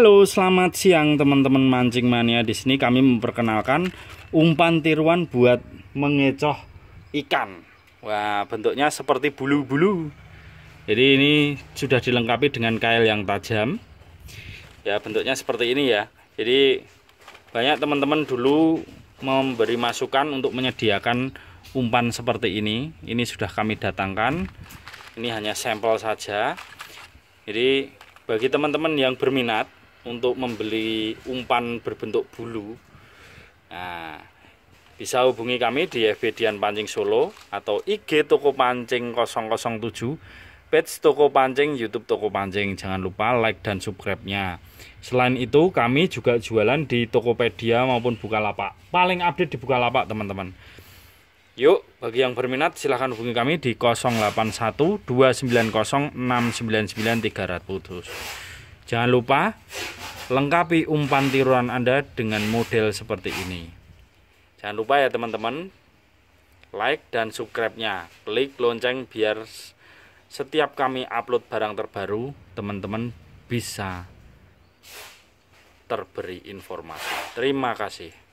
Halo, selamat siang teman-teman mancing mania. Di sini kami memperkenalkan umpan tiruan buat mengecoh ikan. Wah, bentuknya seperti bulu-bulu. Jadi ini sudah dilengkapi dengan kail yang tajam. Ya, bentuknya seperti ini ya. Jadi banyak teman-teman dulu memberi masukan untuk menyediakan umpan seperti ini. Ini sudah kami datangkan. Ini hanya sampel saja. Jadi bagi teman-teman yang berminat untuk membeli umpan berbentuk bulu nah, bisa hubungi kami di FB Dian Pancing Solo atau IG Toko Pancing 007 page Toko Pancing YouTube Toko Pancing jangan lupa like dan subscribe-nya selain itu kami juga jualan di Tokopedia maupun Bukalapak paling update di Bukalapak teman-teman Yuk, bagi yang berminat silahkan hubungi kami di 081 290 Jangan lupa Lengkapi umpan tiruan Anda dengan model seperti ini. Jangan lupa ya teman-teman, like dan subscribe-nya. Klik lonceng biar setiap kami upload barang terbaru, teman-teman bisa terberi informasi. Terima kasih.